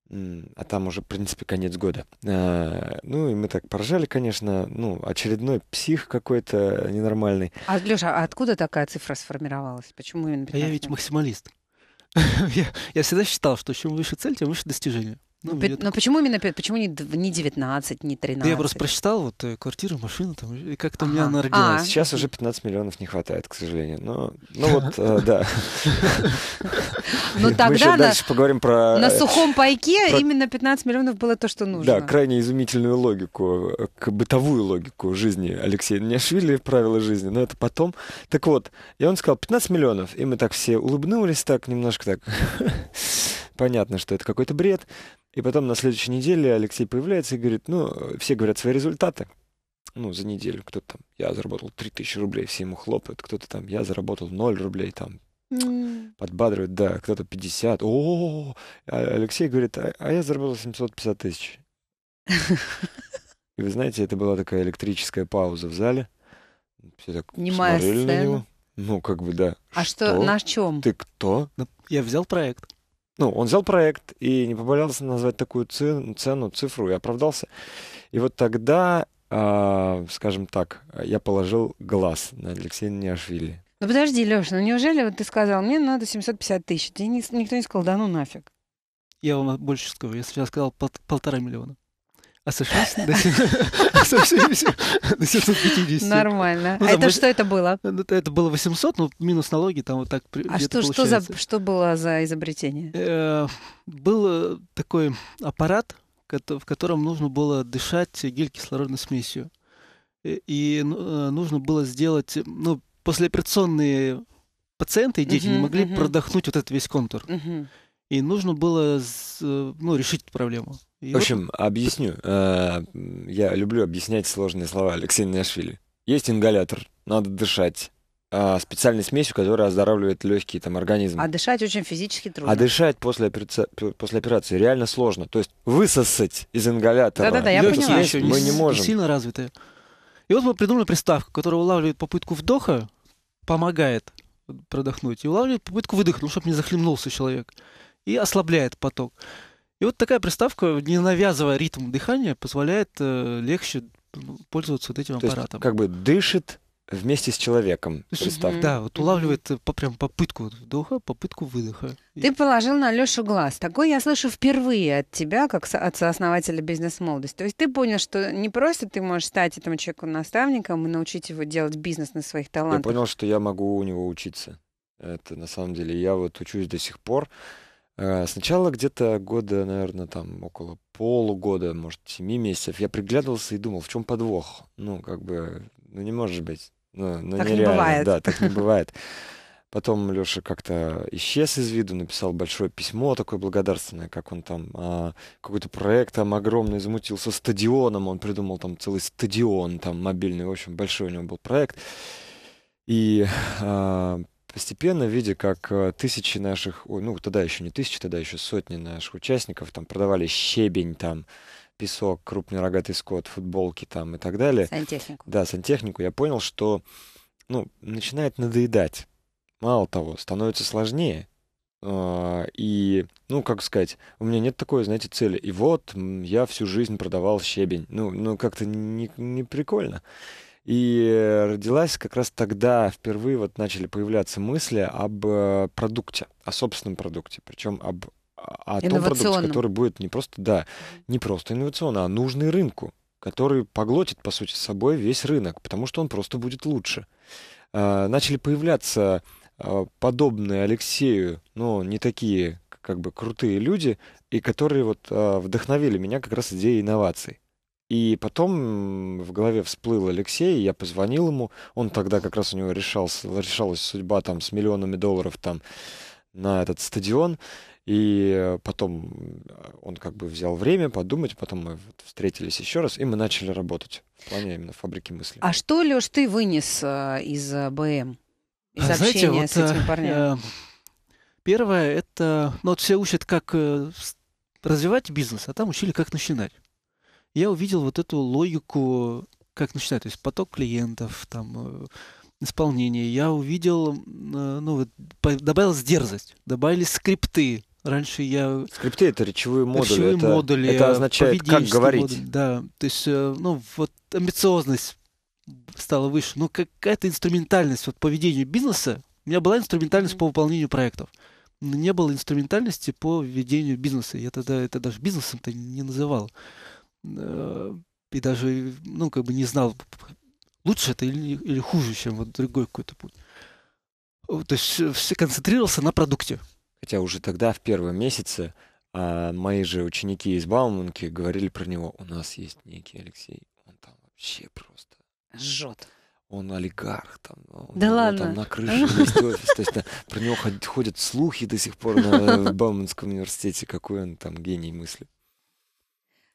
А там уже, в принципе, конец года. А, ну, и мы так поржали, конечно. Ну, очередной псих какой-то ненормальный. А, Леша, а откуда такая цифра сформировалась? Почему именно 15 А я ведь максималист. я, я всегда считал, что чем выше цель, тем выше достижение. Ну, ну но, я... но почему именно Почему не, не 19, не 13? Да я просто прочитал, вот э, квартиру машину там, и как-то ага. у меня она а, родилась. А. Сейчас уже 15 миллионов не хватает, к сожалению. Но, ну вот, э, да. Ну, мы еще дальше поговорим про... Э, на сухом пайке именно 15 миллионов было то, что нужно. Да, крайне изумительную логику, бытовую логику жизни Алексея Няшвили, правила жизни, но это потом. Так вот, и он сказал 15 миллионов, и мы так все улыбнулись так немножко так понятно, что это какой-то бред. И потом на следующей неделе Алексей появляется и говорит, ну, все говорят свои результаты. Ну, за неделю кто-то там, я заработал 3000 рублей, все ему хлопают. Кто-то там, я заработал 0 рублей, там, mm. подбадривает, да, кто-то 50. О, а Алексей говорит, а, а я заработал 750 тысяч. И вы знаете, это была такая электрическая пауза в зале. Все так Немая смотрели сцена. на него. Ну, как бы, да. А что, что? на чем? Ты кто? Я взял проект ну, он взял проект и не побоялся назвать такую цену, цену цифру и оправдался. И вот тогда, э, скажем так, я положил глаз на Алексея Няшвили. Ну подожди, Леша, ну неужели вот ты сказал, мне надо 750 тысяч? Тебе никто не сказал, да ну нафиг. Я вам больше скажу, если я сказал пол- полтора миллиона. Ассоциейс до 750. Нормально. Ну, а это что это было? Ну, это было 800, но ну, минус налоги там вот так А что было за изобретение? Э, был э, такой аппарат, в котором нужно было дышать гель-кислородной смесью. Э, и нужно было сделать, ну, послеоперационные пациенты и дети не могли продохнуть вот этот весь контур и нужно было э, ну, решить эту проблему. И в общем, вот... объясню. Э, я люблю объяснять сложные слова Алексей Няшвили. Есть ингалятор, надо дышать а специальной смесью, которая оздоравливает легкие там организм. А дышать очень физически трудно. А дышать после, операции, после операции реально сложно. То есть высосать из ингалятора. Да-да-да, я поняла. Еще мы не, не можем. Сильно развитые. И вот мы придумали приставку, которая улавливает попытку вдоха, помогает продохнуть, и улавливает попытку выдохнуть, ну, чтобы не захлебнулся человек и ослабляет поток. И вот такая приставка, не навязывая ритм дыхания, позволяет э, легче ну, пользоваться вот этим То аппаратом. Есть, как бы дышит вместе с человеком приставка. Да, вот улавливает э, по, прям попытку вдоха, попытку выдоха. Ты положил на Лёшу глаз. Такой я слышу впервые от тебя, как от сооснователя бизнес молодости. То есть ты понял, что не просто ты можешь стать этому человеку наставником и научить его делать бизнес на своих талантах. Я понял, что я могу у него учиться. Это на самом деле я вот учусь до сих пор. А, Сначала где-то года, наверное, там около полугода, может, семи месяцев, я приглядывался и думал, в чем подвох? Ну, как бы, ну не может быть. Ну, ну так нереально. не бывает. Да, так не бывает. Потом Леша как-то исчез из виду, написал большое письмо такое благодарственное, как он там а, какой-то проект там огромный замутился стадионом, он придумал там целый стадион там мобильный, в общем, большой у него был проект. И а, постепенно, видя, как э, тысячи наших, ну, тогда еще не тысячи, тогда еще сотни наших участников там продавали щебень, там, песок, крупный рогатый скот, футболки там и так далее. Сантехнику. Да, сантехнику. Я понял, что, ну, начинает надоедать. Мало того, становится сложнее. А, и, ну, как сказать, у меня нет такой, знаете, цели. И вот я всю жизнь продавал щебень. Ну, ну как-то не, не прикольно. И родилась как раз тогда, впервые вот начали появляться мысли об э, продукте, о собственном продукте, причем об о том продукте, который будет не просто, да, не просто инновационный, а нужный рынку, который поглотит, по сути, собой весь рынок, потому что он просто будет лучше. Э, начали появляться э, подобные Алексею, но не такие как бы крутые люди, и которые вот вдохновили меня как раз идеей инноваций. И потом в голове всплыл Алексей, я позвонил ему, он тогда как раз у него решался, решалась судьба там с миллионами долларов там на этот стадион, и потом э, он как бы взял время подумать, потом мы встретились еще раз, и мы начали работать в плане именно фабрики мысли. А что, Леш, ты вынес э, из э, БМ, из а, Знаете, общения вот, с этими парнями? Первое, это, ну вот все учат, как развивать бизнес, а там учили, как начинать я увидел вот эту логику, как начинать, то есть поток клиентов, там, э, исполнение. Я увидел, э, ну, вот, добавилась дерзость, добавились скрипты. Раньше я... Скрипты — это речевые модули. Речевые это, модули. Это означает, как говорить. Модули, да, то есть, э, ну, вот амбициозность стала выше. но ну, какая-то инструментальность вот поведению бизнеса. У меня была инструментальность по выполнению проектов не было инструментальности по ведению бизнеса. Я тогда это даже бизнесом-то не называл. Э, и даже, ну, как бы не знал, лучше это или, или хуже, чем вот другой какой-то путь. То есть все концентрировался на продукте. Хотя уже тогда, в первом месяце, а, мои же ученики из Бауманки говорили про него. У нас есть некий Алексей, он там вообще просто... Жжет он олигарх, там, ну, да ладно. там на крыше есть офис. То есть да, про него ходят, ходят слухи до сих пор на, в Бауманском университете, какой он там гений мысли.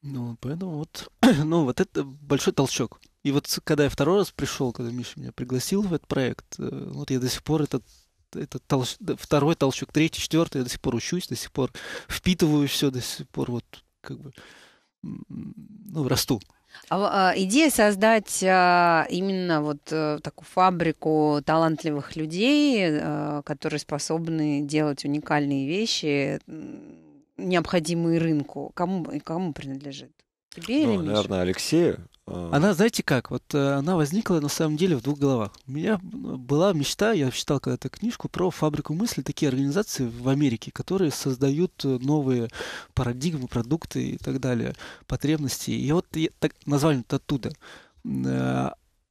Ну, поэтому вот, ну, вот это большой толчок. И вот когда я второй раз пришел, когда Миша меня пригласил в этот проект, э, вот я до сих пор этот этот толщ... второй толчок, третий, четвертый, я до сих пор учусь, до сих пор впитываю все, до сих пор вот как бы ну, расту. А, а, идея создать а, именно вот а, такую фабрику талантливых людей, а, которые способны делать уникальные вещи, необходимый рынку, кому, и кому принадлежит? Тебе ну, или Миша? Наверное, Алексею. А. Она, знаете как, вот э, она возникла на самом деле в двух головах. У меня э, была мечта, я читал когда-то книжку про фабрику мысли, такие организации в Америке, которые создают э, новые парадигмы, продукты и так далее, потребности. И вот я, так, название -то оттуда.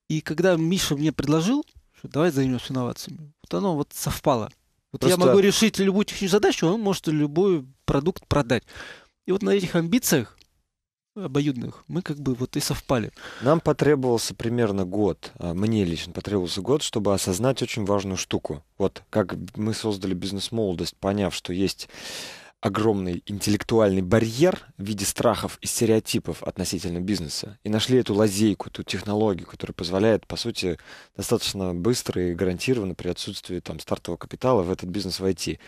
И когда Миша мне предложил, что давай займемся инновациями, вот оно вот совпало – вот Просто... я могу решить любую техническую задачу, он может любой продукт продать. И вот на этих амбициях обоюдных мы как бы вот и совпали. Нам потребовался примерно год, а мне лично потребовался год, чтобы осознать очень важную штуку. Вот как мы создали бизнес-молодость, поняв, что есть огромный интеллектуальный барьер в виде страхов и стереотипов относительно бизнеса. И нашли эту лазейку, ту технологию, которая позволяет, по сути, достаточно быстро и гарантированно при отсутствии там, стартового капитала в этот бизнес войти.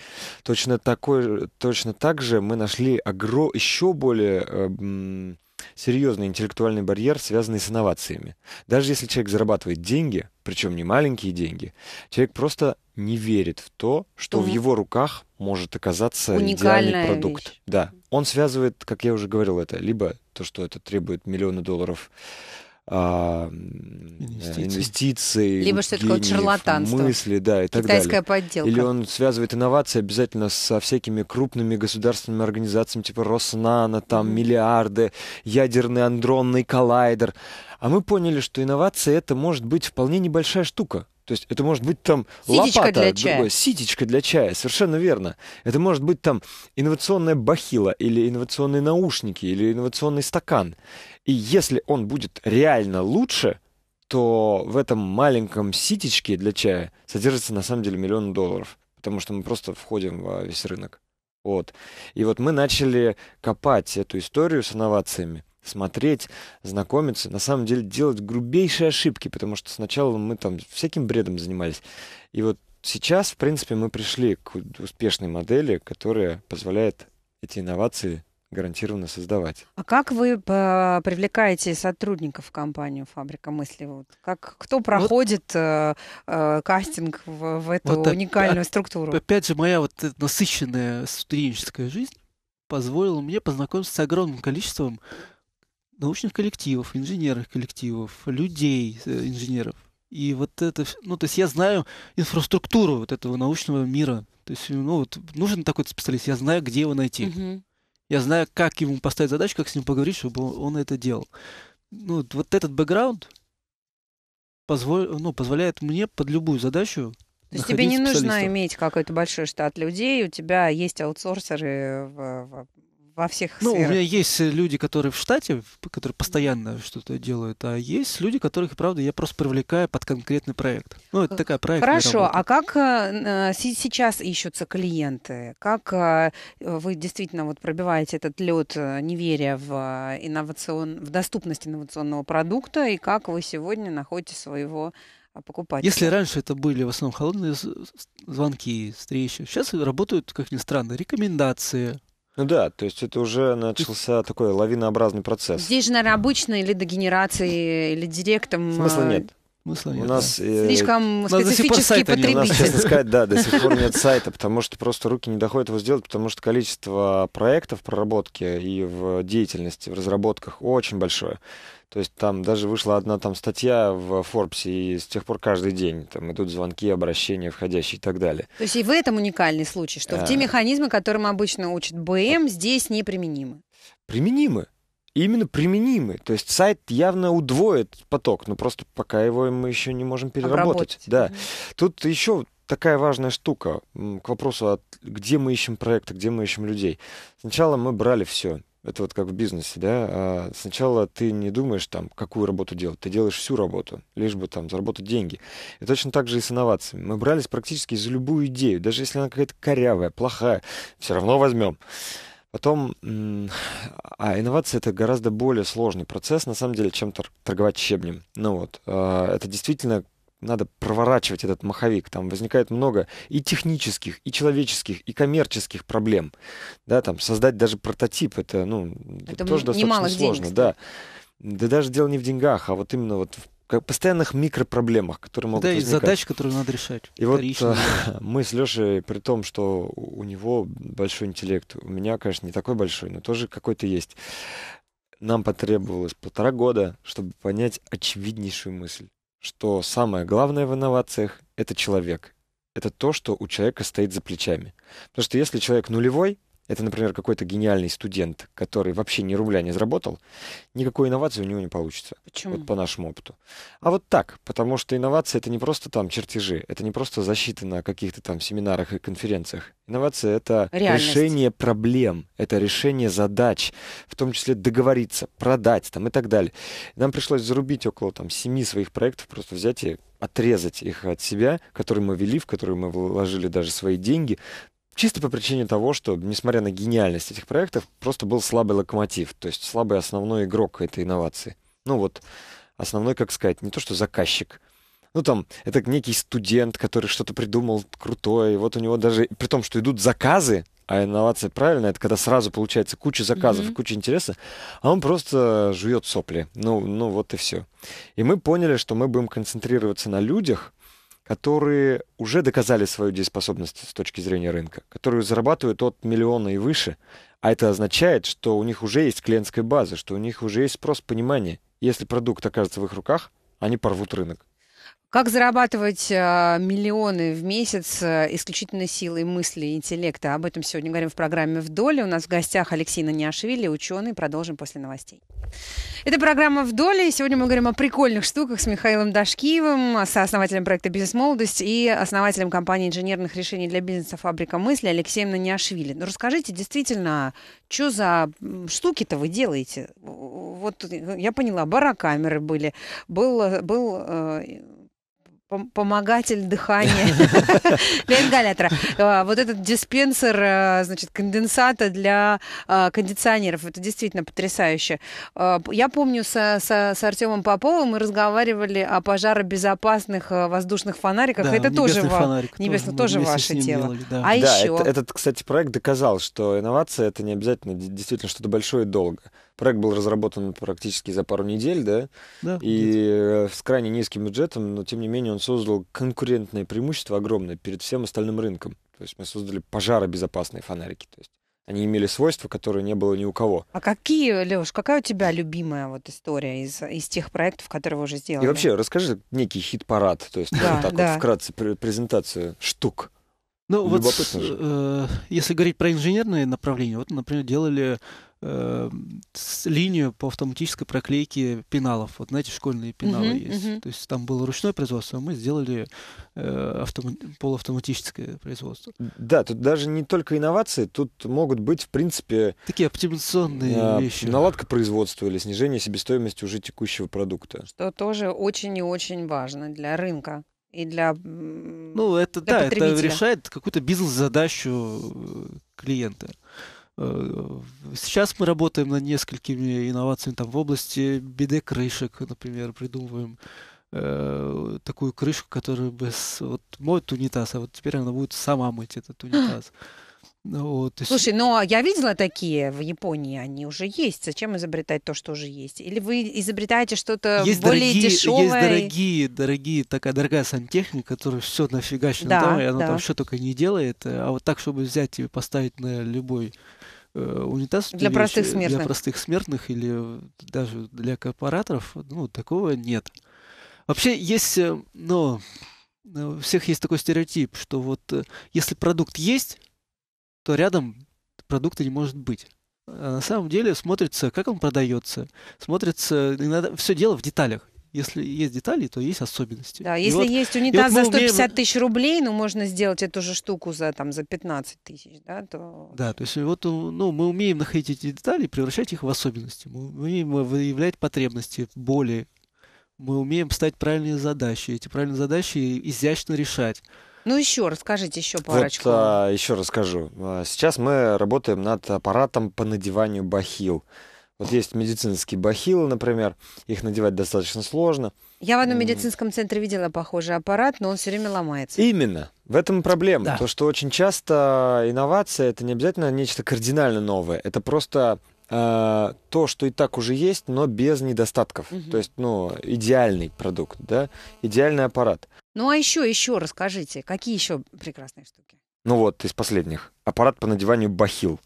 Точно, такой, точно так же мы нашли огро... еще более э, эм, серьезный интеллектуальный барьер, связанный с инновациями. Даже если человек зарабатывает деньги, причем не маленькие деньги, человек просто не верит в то, что угу. в его руках может оказаться Уникальная идеальный продукт. Вещь. Да. Он связывает, как я уже говорил, это либо то, что это требует миллиона долларов а, инвестиции, инвестиций, либо что это гениев, шарлатанство, мысли, да, и так Китайская далее. подделка. Или он связывает инновации обязательно со всякими крупными государственными организациями, типа Роснана, там, mm. миллиарды, ядерный андронный коллайдер. А мы поняли, что инновация это может быть вполне небольшая штука. То есть это может быть там ситечка лопата, для чая. Другой, ситечка для чая, совершенно верно. Это может быть там инновационная бахила или инновационные наушники или инновационный стакан. И если он будет реально лучше, то в этом маленьком ситечке для чая содержится на самом деле миллион долларов, потому что мы просто входим во весь рынок. Вот. И вот мы начали копать эту историю с инновациями смотреть, знакомиться, на самом деле делать грубейшие ошибки, потому что сначала мы там всяким бредом занимались. И вот сейчас, в принципе, мы пришли к успешной модели, которая позволяет эти инновации гарантированно создавать. А как вы э, привлекаете сотрудников в компанию «Фабрика мысли»? Вот как, кто проходит вот, э, э, кастинг в, в эту вот а, уникальную опять, а, структуру? Опять же, моя вот насыщенная студенческая жизнь позволила мне познакомиться с огромным количеством научных коллективов, инженерных коллективов, людей, э, инженеров. И вот это, ну, то есть я знаю инфраструктуру вот этого научного мира. То есть, ну, вот нужен такой специалист, я знаю, где его найти. Угу. Я знаю, как ему поставить задачу, как с ним поговорить, чтобы он это делал. Ну, вот этот бэкграунд позволь, ну, позволяет мне под любую задачу то есть тебе не нужно иметь какой-то большой штат людей, у тебя есть аутсорсеры в, в, во всех ну, сферах. Ну, у меня есть э, люди, которые в штате, которые постоянно что-то делают, а есть люди, которых, правда, я просто привлекаю под конкретный проект. Ну, это э, такая проект Хорошо, работа. а как э, э сейчас ищутся клиенты? Как э, вы действительно вот пробиваете этот лед, неверия в, инновацион... в доступность инновационного продукта, и как вы сегодня находите своего покупателя. Если раньше это были в основном холодные звонки, встречи, сейчас работают, как ни странно, рекомендации, ну Да, то есть это уже начался такой лавинообразный процесс. Здесь же, наверное, обычно или генерации или директом... Смысла а, нет. Смысла э, нет. У нас слишком специфический потребитель. У нас, честно сказать, да, до сих пор нет сайта, потому что просто руки не доходят его сделать, потому что количество проектов проработки и в деятельности, в разработках очень большое. То есть там даже вышла одна там статья в Forbes, и с тех пор каждый день там идут звонки, обращения, входящие и так далее. То есть и в этом уникальный случай, что а... те механизмы, которым обычно учат БМ, здесь не применимы. Применимы. Именно применимы. То есть сайт явно удвоит поток, но просто пока его мы еще не можем переработать. Обработать. Да. Угу. Тут еще такая важная штука к вопросу, где мы ищем проекты, где мы ищем людей. Сначала мы брали все это вот как в бизнесе, да, а сначала ты не думаешь там, какую работу делать, ты делаешь всю работу, лишь бы там заработать деньги. И точно так же и с инновациями. Мы брались практически за любую идею, даже если она какая-то корявая, плохая, все равно возьмем. Потом, а инновация это гораздо более сложный процесс, на самом деле, чем торговать щебнем. Ну вот, а, это действительно надо проворачивать этот маховик. Там возникает много и технических, и человеческих, и коммерческих проблем. Да, там создать даже прототип, это, ну, это тоже достаточно сложно. Денег, да. да даже дело не в деньгах, а вот именно вот в постоянных микропроблемах, которые могут да, возникать. Да, и задач, которые надо решать. И вот э, мы с Лешей, при том, что у него большой интеллект, у меня, конечно, не такой большой, но тоже какой-то есть. Нам потребовалось полтора года, чтобы понять очевиднейшую мысль что самое главное в инновациях — это человек. Это то, что у человека стоит за плечами. Потому что если человек нулевой, это, например, какой-то гениальный студент, который вообще ни рубля не заработал, никакой инновации у него не получится. Почему? Вот по нашему опыту. А вот так, потому что инновация — это не просто там чертежи, это не просто защита на каких-то там семинарах и конференциях. Инновация — это Реальность. решение проблем, это решение задач, в том числе договориться, продать там и так далее. Нам пришлось зарубить около там семи своих проектов, просто взять и отрезать их от себя, которые мы вели, в которые мы вложили даже свои деньги, Чисто по причине того, что, несмотря на гениальность этих проектов, просто был слабый локомотив, то есть слабый основной игрок этой инновации. Ну вот, основной, как сказать, не то что заказчик, ну там, это некий студент, который что-то придумал крутое, и вот у него даже, при том, что идут заказы, а инновация правильная, это когда сразу получается куча заказов, mm-hmm. куча интереса, а он просто жует сопли. Ну, ну вот и все. И мы поняли, что мы будем концентрироваться на людях, которые уже доказали свою дееспособность с точки зрения рынка, которые зарабатывают от миллиона и выше, а это означает, что у них уже есть клиентская база, что у них уже есть спрос понимания. Если продукт окажется в их руках, они порвут рынок. Как зарабатывать а, миллионы в месяц а, исключительно силой мысли и интеллекта? Об этом сегодня говорим в программе «Вдоль». У нас в гостях Алексей Наниашвили, ученый. Продолжим после новостей. Это программа «Вдоль». И сегодня мы говорим о прикольных штуках с Михаилом Дашкиевым, сооснователем проекта «Бизнес-молодость» и основателем компании инженерных решений для бизнеса «Фабрика мысли» Алексеем Наниашвили. Но ну, расскажите, действительно, что за штуки-то вы делаете? Вот я поняла, барокамеры были, был, а, был помогатель дыхания для ингалятора а, Вот этот диспенсер, а, значит, конденсата для а, кондиционеров. Это действительно потрясающе. Я помню, со, с Артемом Поповым мы разговаривали о пожаробезопасных воздушных фонариках. это тоже, небесных, тоже, ваше дело. А да, еще... этот, кстати, проект доказал, что инновация — это не обязательно действительно что-то большое и долго. Проект был разработан практически за пару недель, да? Да. И э, с крайне низким бюджетом, но тем не менее он создал конкурентное преимущество огромное перед всем остальным рынком. То есть мы создали пожаробезопасные фонарики. То есть они имели свойства, которые не было ни у кого. А какие, Леш, какая у тебя любимая вот история из, из тех проектов, которые вы уже сделали? И вообще, расскажи некий хит-парад, то есть да, так да. вот вкратце презентацию штук. Ну вот, Э, если говорить про инженерные направления, вот, например, делали Э, линию по автоматической проклейке пеналов. Вот знаете, школьные пеналы uh-huh, есть. Uh-huh. То есть там было ручное производство, а мы сделали э, автом... полуавтоматическое производство. Да, тут даже не только инновации, тут могут быть, в принципе... Такие оптимизационные э, вещи. Наладка производства или снижение себестоимости уже текущего продукта. Что тоже очень и очень важно для рынка и для Ну, это для да, это решает какую-то бизнес-задачу э, клиента. Э, сейчас мы работаем над несколькими инновациями там, в области беды крышек, например, придумываем э, такую крышку, которая бы с, вот, моет унитаз, а вот теперь она будет сама мыть этот унитаз. Ну вот, есть... Слушай, но ну, а я видела такие в Японии, они уже есть. Зачем изобретать то, что уже есть? Или вы изобретаете что-то более дешевое? Есть дорогие, дорогие, такая дорогая сантехника, которая все нафигачена да, там, и она да. там все только не делает. А вот так, чтобы взять и поставить на любой Э, унитаз. Для вещь, простых смертных. Для простых смертных или даже для корпораторов, ну, такого нет. Вообще есть, э, но э, у всех есть такой стереотип, что вот если продукт есть, то рядом продукта не может быть. А на самом деле смотрится, как он продается, смотрится, иногда все дело в деталях. Если есть детали, то есть особенности. Да, и если вот, есть унитаз вот за 150 умеем... тысяч рублей, ну, можно сделать эту же штуку за, там, за 15 тысяч, да, то... Да, то есть вот, ну, мы умеем находить эти детали и превращать их в особенности. Мы умеем выявлять потребности, боли. Мы умеем ставить правильные задачи, эти правильные задачи изящно решать. Ну еще расскажите еще парочку. Вот, а, еще расскажу. А, сейчас мы работаем над аппаратом по надеванию бахил. Вот есть медицинские бахилы, например, их надевать достаточно сложно. Я в одном медицинском центре видела похожий аппарат, но он все время ломается. Именно. В этом проблема. Да. То, что очень часто инновация это не обязательно нечто кардинально новое. Это просто э, то, что и так уже есть, но без недостатков. Угу. То есть, ну, идеальный продукт, да, идеальный аппарат. Ну а еще, еще расскажите, какие еще прекрасные штуки? Ну вот, из последних. Аппарат по надеванию бахил.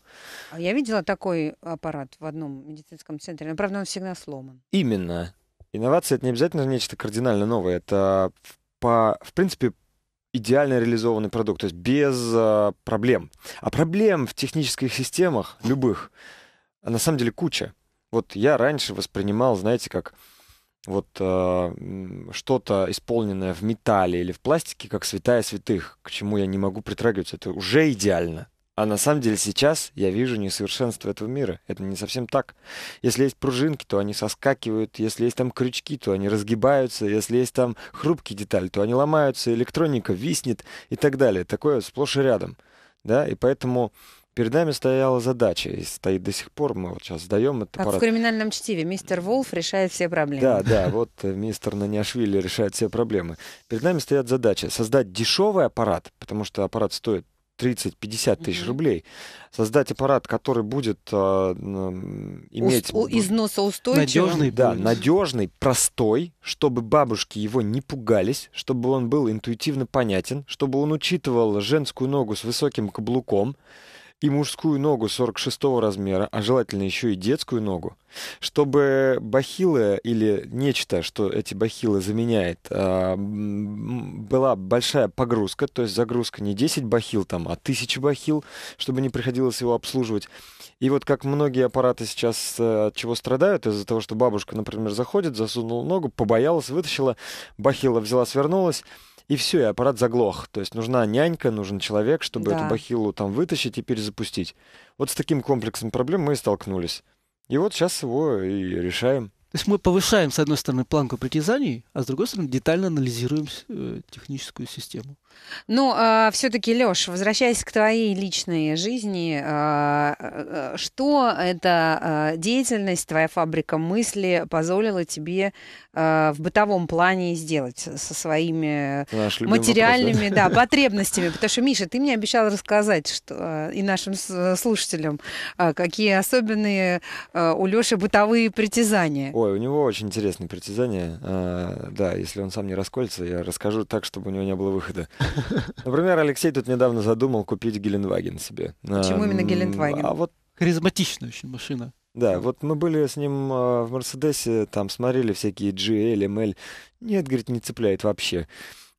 А я видела такой аппарат в одном медицинском центре, но, правда, он всегда сломан. Именно. Инновация — это не обязательно нечто кардинально новое. Это, по, в принципе, идеально реализованный продукт, то есть без э, проблем. А проблем в технических системах, любых, а на самом деле куча. Вот я раньше воспринимал, знаете, как вот э, что-то исполненное в металле или в пластике, как святая святых, к чему я не могу притрагиваться. Это уже идеально. А на самом деле сейчас я вижу несовершенство этого мира. Это не совсем так. Если есть пружинки, то они соскакивают. Если есть там крючки, то они разгибаются. Если есть там хрупкие детали, то они ломаются. Электроника виснет и так далее. Такое сплошь и рядом. Да? И поэтому перед нами стояла задача, и стоит до сих пор, мы вот сейчас сдаем это. Как в криминальном чтиве, мистер Волф решает все проблемы. Да, да, вот э, мистер Наняшвили решает все проблемы. Перед нами стоят задачи создать дешевый аппарат, потому что аппарат стоит 30-50 тысяч угу. рублей. Создать аппарат, который будет э, иметь... у износа Надежный. Да, надежный, простой, чтобы бабушки его не пугались, чтобы он был интуитивно понятен, чтобы он учитывал женскую ногу с высоким каблуком, и мужскую ногу 46 размера, а желательно еще и детскую ногу, чтобы бахилы или нечто, что эти бахилы заменяет, а, была большая погрузка, то есть загрузка не 10 бахил там, а 1000 бахил, чтобы не приходилось его обслуживать. И вот как многие аппараты сейчас э, от чего страдают, из-за того, что бабушка, например, заходит, засунула ногу, побоялась, вытащила, бахила взяла, свернулась, и все, и аппарат заглох. То есть нужна нянька, нужен человек, чтобы да. эту бахилу там вытащить и перезапустить. Вот с таким комплексом проблем мы и столкнулись. И вот сейчас его и решаем. То есть мы повышаем, с одной стороны, планку притязаний, а с другой стороны, детально анализируем э, техническую систему. Ну, э, а, все-таки, Леш, возвращаясь к твоей личной жизни, э, что эта деятельность, твоя фабрика мысли позволила тебе в бытовом плане сделать со своими Наш материальными вопрос, да? Да, потребностями? Потому что, Миша, ты мне обещал рассказать что, и нашим слушателям, какие особенные у Леши бытовые притязания. Ой, у него очень интересные притязания. А, да, если он сам не расколется, я расскажу так, чтобы у него не было выхода. Например, Алексей тут недавно задумал купить Гелендваген себе. Почему а, именно Гелендваген? А вот... Харизматичная очень машина. Да, вот мы были с ним а, в Мерседесе, там смотрели всякие GL, ML. Нет, говорит, не цепляет вообще.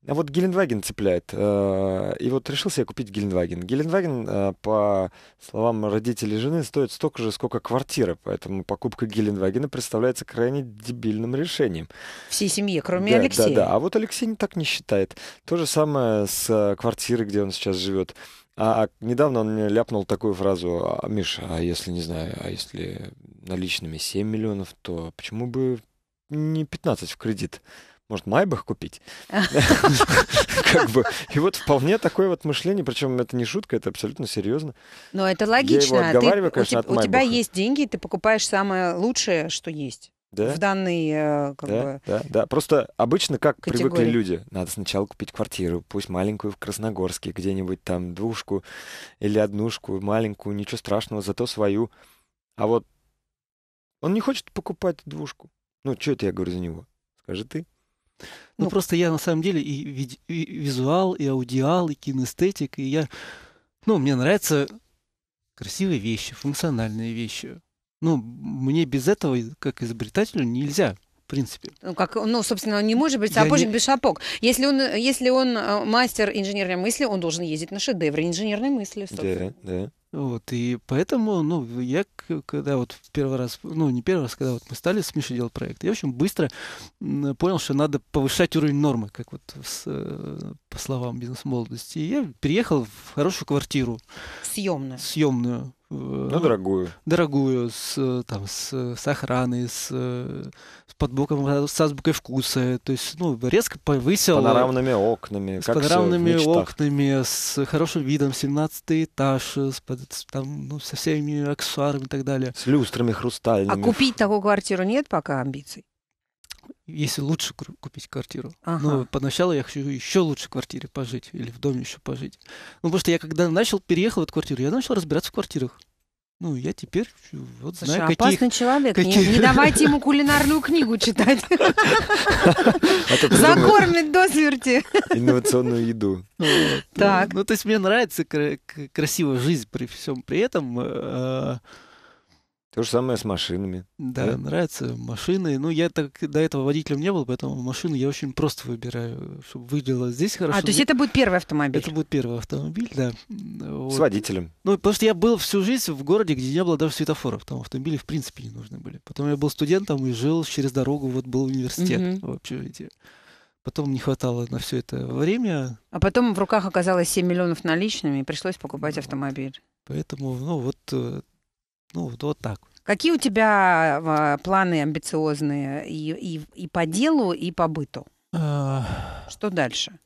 А вот Гелендваген цепляет. Э, и вот решил себе купить Гелендваген. Гелендваген, э, по словам родителей жены, стоит столько же, сколько квартира. Поэтому покупка Гелендвагена представляется крайне дебильным решением. Всей семье, кроме да, Алексея. Да, да. А вот Алексей так не считает. То же самое с э, квартирой, где он сейчас живет. А, а недавно он мне ляпнул такую фразу, «А, "Миша, а если, не знаю, а если наличными 7 миллионов, то почему бы не 15 в кредит? может, Майбах купить? Как бы. И вот вполне такое вот мышление, причем это не шутка, это абсолютно серьезно. Но ну, это логично. Я а конечно, У тебя есть деньги, ты покупаешь самое лучшее, что есть. Да? В данный, э, как да, бы... Да, да. Просто обычно как категории. привыкли люди? Надо сначала купить квартиру, пусть маленькую в Красногорске, где-нибудь там двушку или однушку, маленькую, ничего страшного, зато свою. А вот он не хочет покупать двушку. Ну, что это я говорю за него? Скажи ты. Ну, ну просто я на самом деле и, и визуал, и аудиал, и кинестетик, и я... Ну, мне нравятся красивые вещи, функциональные вещи. Ну, мне без этого, как изобретателю, нельзя в принципе. Ну, как, ну, собственно, он не может быть сапожник не... без шапок. Если он, если он э, мастер инженерной мысли, он должен ездить на шедевры инженерной мысли. Собственно. Да, да. Вот, и поэтому, ну, я когда вот в первый раз, ну, не первый раз, когда вот мы стали с Мишей делать проект, я, в общем, быстро понял, что надо повышать уровень нормы, как вот с, э, по словам бизнес-молодости. И я переехал в хорошую квартиру. Съемную. Съемную. Э, ну, дорогую. Дорогую, с, там, с, с охраной, с, с подбоком, э, с азбукой вкуса. То есть, ну, резко повысил... С панорамными окнами. С как панорамными окнами, с хорошим видом, 17 этаж, э, с, там, ну, со всеми аксессуарами и так далее. С люстрами хрустальными. А купить такую квартиру нет пока амбиций? если лучше купить квартиру. Ну, ага. Ну, поначалу я хочу еще лучше в квартире пожить или в доме еще пожить. Ну, потому что я когда начал, переехал в эту квартиру, я начал разбираться в квартирах. Ну, я теперь вот Слушай, знаю, а опасный каких... человек. Каких... Не, не давайте ему кулинарную книгу читать. А Закормит до смерти. Инновационную еду. Ну, так. Ну, то есть мне нравится красивая жизнь при всем при этом. Э, то же самое с машинами. Да, да? нравятся машины. Ну, я так до этого водителем не был, поэтому машину я очень просто выбираю, чтобы выглядело здесь а, хорошо. А, то есть это будет первый автомобиль? Это будет первый автомобиль, да. Вот. С водителем. Ну, потому что я был всю жизнь в городе, где не было даже светофоров. Там автомобили в принципе не нужны были. Потом я был студентом и жил через дорогу, вот был университет угу. в общежитии. Потом не хватало на все это время. А потом в руках оказалось 7 миллионов наличными, и пришлось покупать автомобиль. Поэтому, ну, вот э, ну, вот, вот так. Какие у тебя а, планы амбициозные и, и, и по делу, и по быту? Что дальше?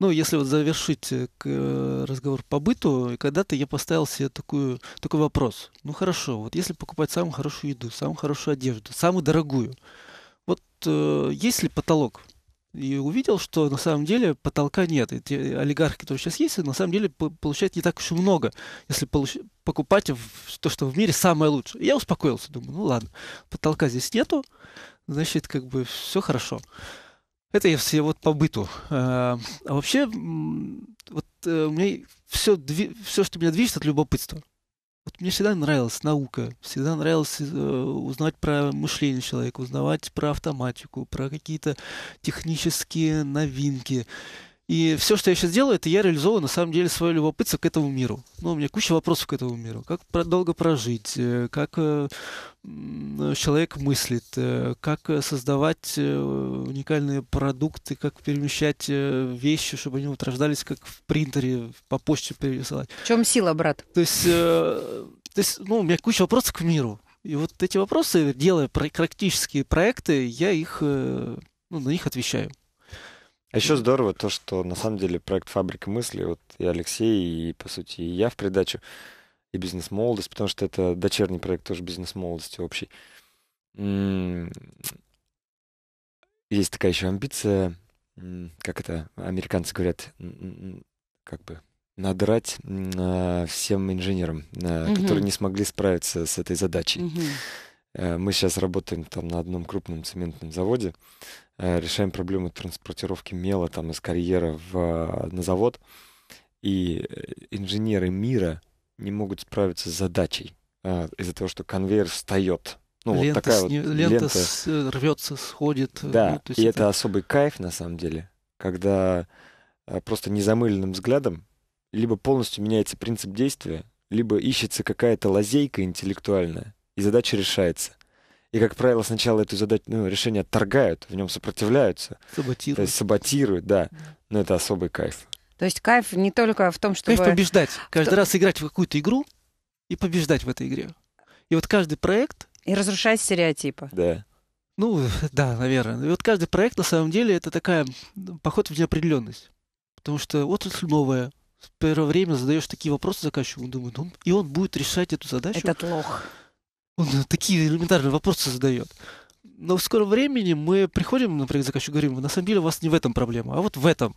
Ну, если вот завершить э, э, разговор по быту, когда-то я поставил себе такую, такой вопрос. Ну хорошо, вот если покупать самую хорошую еду, самую хорошую одежду, самую дорогую, вот э, есть ли потолок? и увидел, что на самом деле потолка нет. И те олигархи, которые сейчас есть, на самом деле получают не так уж и много, если получ... покупать то, что в мире самое лучшее. И я успокоился, думаю, ну ладно, потолка здесь нету, значит, как бы все хорошо. Это я все вот по быту. А, а вообще, вот э, у меня все, все, что меня движет, это любопытство. Вот мне всегда нравилась наука, всегда нравилось э, узнавать про мышление человека, узнавать про автоматику, про какие-то технические новинки. И все, что я сейчас делаю, это я реализовываю на самом деле свое любопытство к этому миру. Ну, у меня куча вопросов к этому миру. Как долго прожить, э, как э, человек мыслит, э, как создавать уникальные продукты, как перемещать вещи, чтобы они вот рождались как в принтере, по почте пересылать. В чем сила, брат? То есть, то есть ну, у меня куча вопросов к миру. И вот эти вопросы, делая практические проекты, я их, ну, на них отвечаю. А еще здорово то, что на самом деле проект «Фабрика мысли», вот и Алексей, и, по сути, и я в придачу, и «Бизнес-молодость», потому что это дочерний проект тоже «Бизнес-молодости» общий. Есть такая еще амбиция, как это американцы говорят, как бы надрать а, всем инженерам, а, которые не смогли справиться с этой задачей. Э, мы сейчас работаем там на одном крупном цементном заводе, э, решаем проблему транспортировки мела там из карьера в, э, на завод. И инженеры мира не могут справиться с задачей из-за того, что конвейер встает. Ну, лента, вот такая вот лента, лента с, рвется, сходит. Да, ну, и это... это особый кайф на самом деле, когда просто незамыленным взглядом либо полностью меняется принцип действия, либо ищется какая-то лазейка интеллектуальная, и задача решается. И, как правило, сначала эту задачу, ну, решение отторгают, в нем сопротивляются. Э, саботируют. То есть саботируют, да. Но это особый кайф. То есть кайф не только в том, что... Кайф побеждать. Каждый что... раз играть в какую-то игру и побеждать в этой игре. И вот каждый проект... И разрушать стереотипы. Да. Ну, да, наверное. И вот каждый проект, на самом деле, это такая ну, поход в неопределенность. Потому что отрасль новая, в первое время задаешь такие вопросы заказчику, он думает, «Ну, и он будет решать эту задачу. Этот лох он э, такие элементарные вопросы задает. Но в скором времени мы приходим, например, к заказчику и говорим, на самом деле у вас не в этом проблема, а вот в этом.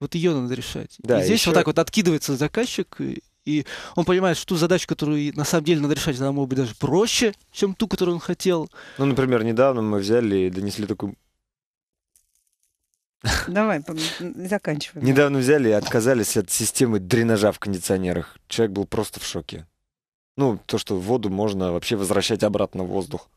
Вот ее надо решать. Да, и здесь еще... вот так вот откидывается заказчик, и он понимает, что ту задачу, которую на самом деле надо решать, она может быть даже проще, чем ту, которую он хотел. Ну, например, недавно мы взяли и донесли такую... Давай, заканчиваем. Недавно взяли и отказались от системы дренажа в кондиционерах. Человек был просто в шоке ну, то, что воду можно вообще возвращать обратно в воздух.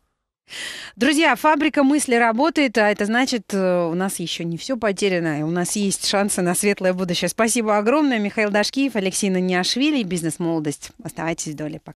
Друзья, фабрика мысли работает, а это значит, э, у нас еще не все потеряно, и у нас есть шансы на светлое будущее. Спасибо огромное. Михаил Дашкиев, Алексей Наниашвили, бизнес-молодость. Оставайтесь в доле. Пока.